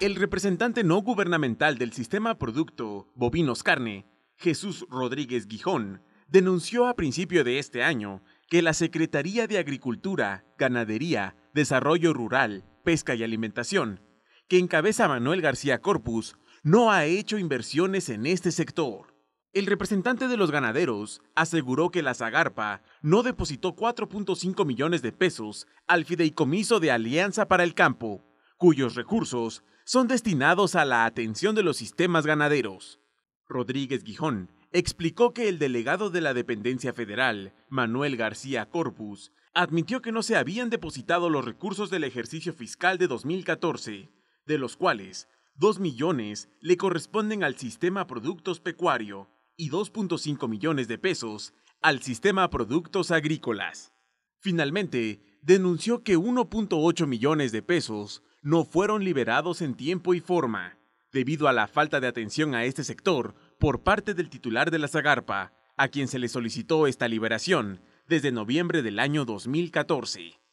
El representante no gubernamental del sistema producto Bovinos Carne, Jesús Rodríguez Guijón, denunció a principio de este año que la Secretaría de Agricultura, Ganadería, Desarrollo Rural, Pesca y Alimentación, que encabeza Manuel García Corpus, no ha hecho inversiones en este sector. El representante de los ganaderos aseguró que la Zagarpa no depositó 4.5 millones de pesos al fideicomiso de Alianza para el Campo cuyos recursos son destinados a la atención de los sistemas ganaderos. Rodríguez Guijón explicó que el delegado de la dependencia federal, Manuel García Corpus, admitió que no se habían depositado los recursos del ejercicio fiscal de 2014, de los cuales 2 millones le corresponden al sistema Productos Pecuario y 2.5 millones de pesos al sistema Productos Agrícolas. Finalmente, denunció que 1.8 millones de pesos no fueron liberados en tiempo y forma, debido a la falta de atención a este sector por parte del titular de la Zagarpa, a quien se le solicitó esta liberación desde noviembre del año 2014.